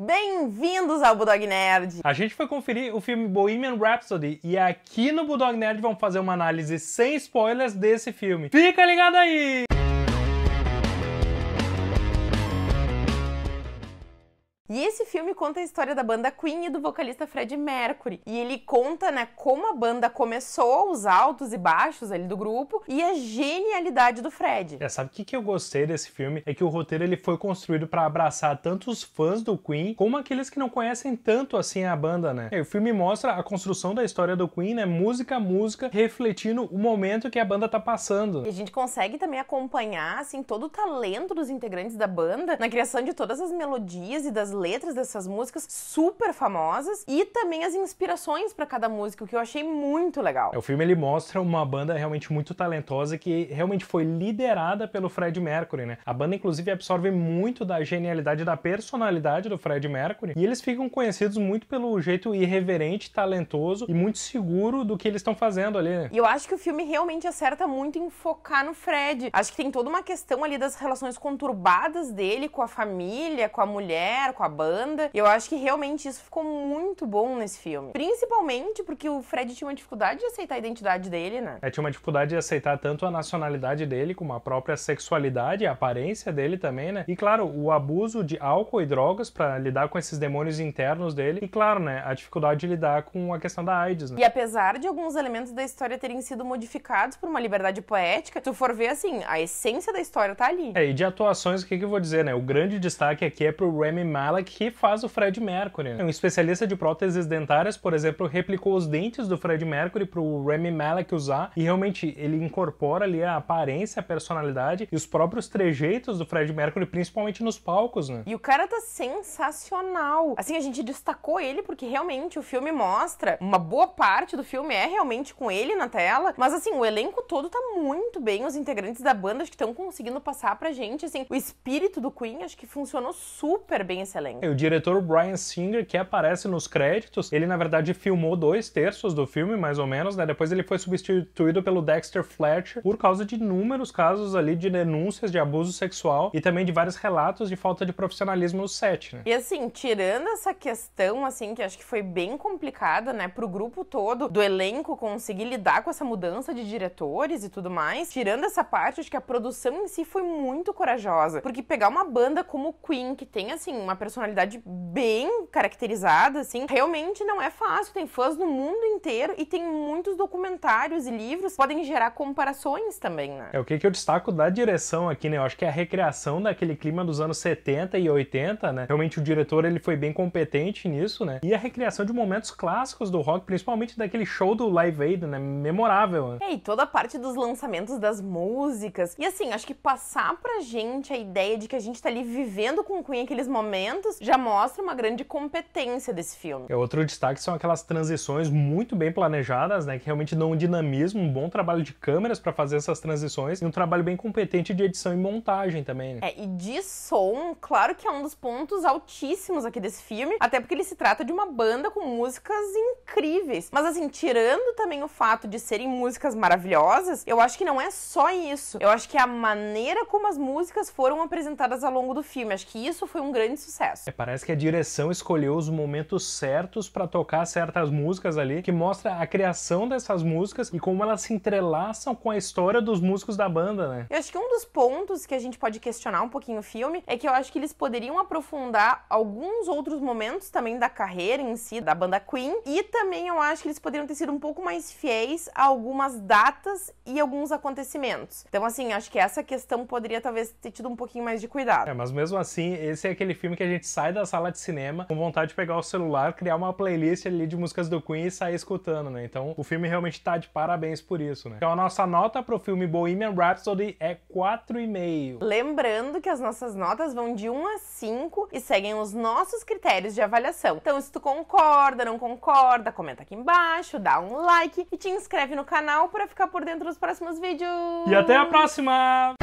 Bem-vindos ao Budog Nerd! A gente foi conferir o filme Bohemian Rhapsody e aqui no Budog Nerd vamos fazer uma análise sem spoilers desse filme. Fica ligado aí! E esse filme conta a história da banda Queen e do vocalista Fred Mercury. E ele conta, né, como a banda começou, os altos e baixos ali do grupo e a genialidade do Fred. É, sabe o que, que eu gostei desse filme? É que o roteiro ele foi construído para abraçar tanto os fãs do Queen como aqueles que não conhecem tanto assim a banda, né? E é, o filme mostra a construção da história do Queen, né, música a música, refletindo o momento que a banda tá passando. E a gente consegue também acompanhar assim todo o talento dos integrantes da banda na criação de todas as melodias e das letras dessas músicas super famosas e também as inspirações para cada música, o que eu achei muito legal. É, o filme ele mostra uma banda realmente muito talentosa que realmente foi liderada pelo Fred Mercury, né? A banda inclusive absorve muito da genialidade da personalidade do Fred Mercury e eles ficam conhecidos muito pelo jeito irreverente, talentoso e muito seguro do que eles estão fazendo ali. Né? E eu acho que o filme realmente acerta muito em focar no Fred. Acho que tem toda uma questão ali das relações conturbadas dele com a família, com a mulher, com com a banda. E eu acho que realmente isso ficou muito bom nesse filme. Principalmente porque o Fred tinha uma dificuldade de aceitar a identidade dele, né? É, tinha uma dificuldade de aceitar tanto a nacionalidade dele como a própria sexualidade, a aparência dele também, né? E claro, o abuso de álcool e drogas para lidar com esses demônios internos dele. E claro, né, a dificuldade de lidar com a questão da AIDS, né? E apesar de alguns elementos da história terem sido modificados por uma liberdade poética, se tu for ver assim, a essência da história tá ali. É, e de atuações, o que, que eu vou dizer, né? O grande destaque aqui é pro Remy Malek ela que faz o Fred Mercury. Um especialista de próteses dentárias, por exemplo, replicou os dentes do Fred Mercury pro Remy Malek usar e realmente ele incorpora ali a aparência, a personalidade e os próprios trejeitos do Fred Mercury, principalmente nos palcos, né? E o cara tá sensacional. Assim, a gente destacou ele porque realmente o filme mostra, uma boa parte do filme é realmente com ele na tela, mas assim, o elenco todo tá muito bem, os integrantes da banda acho que estão conseguindo passar pra gente, assim, o espírito do Queen acho que funcionou super bem esse Excellence. É, e o diretor Brian Singer, que aparece nos créditos, ele na verdade filmou dois terços do filme, mais ou menos, né? Depois ele foi substituído pelo Dexter Fletcher por causa de inúmeros casos ali de denúncias de abuso sexual e também de vários relatos de falta de profissionalismo no set, né? E assim, tirando essa questão, assim, que acho que foi bem complicada, né, pro grupo todo do elenco conseguir lidar com essa mudança de diretores e tudo mais, tirando essa parte, acho que a produção em si foi muito corajosa. Porque pegar uma banda como Queen, que tem, assim, uma personalidade personalidade bem caracterizada, assim. Realmente não é fácil, tem fãs no mundo inteiro e tem muitos documentários e livros que podem gerar comparações também, né? É o que, que eu destaco da direção aqui, né? Eu acho que é a recriação daquele clima dos anos 70 e 80, né? Realmente o diretor ele foi bem competente nisso, né? E a recriação de momentos clássicos do rock, principalmente daquele show do Live Aid, né? Memorável. Né? É, e toda a parte dos lançamentos das músicas. E assim, acho que passar pra gente a ideia de que a gente tá ali vivendo com o Queen aqueles momentos momentos já mostra uma grande competência desse filme. É outro destaque são aquelas transições muito bem planejadas, né, que realmente dão um dinamismo, um bom trabalho de câmeras para fazer essas transições e um trabalho bem competente de edição e montagem também. Né? É, e de som, claro que é um dos pontos altíssimos aqui desse filme, até porque ele se trata de uma banda com músicas incríveis. Mas assim, tirando também o fato de serem músicas maravilhosas, eu acho que não é só isso. Eu acho que é a maneira como as músicas foram apresentadas ao longo do filme, acho que isso foi um grande sucesso. É, parece que a direção escolheu os momentos certos para tocar certas músicas ali, que mostra a criação dessas músicas e como elas se entrelaçam com a história dos músicos da banda, né? Eu acho que um dos pontos que a gente pode questionar um pouquinho o filme é que eu acho que eles poderiam aprofundar alguns outros momentos também da carreira em si, da banda Queen, e também eu acho que eles poderiam ter sido um pouco mais fiéis a algumas datas e alguns acontecimentos. Então, assim, acho que essa questão poderia talvez ter tido um pouquinho mais de cuidado. É, mas mesmo assim, esse é aquele filme que a gente gente sai da sala de cinema com vontade de pegar o celular, criar uma playlist ali de músicas do Queen e sair escutando, né? Então o filme realmente tá de parabéns por isso, né? Então a nossa nota pro filme Bohemian Rhapsody é 4,5. Lembrando que as nossas notas vão de 1 a 5 e seguem os nossos critérios de avaliação. Então se tu concorda, não concorda, comenta aqui embaixo, dá um like e te inscreve no canal para ficar por dentro dos próximos vídeos. E até a próxima!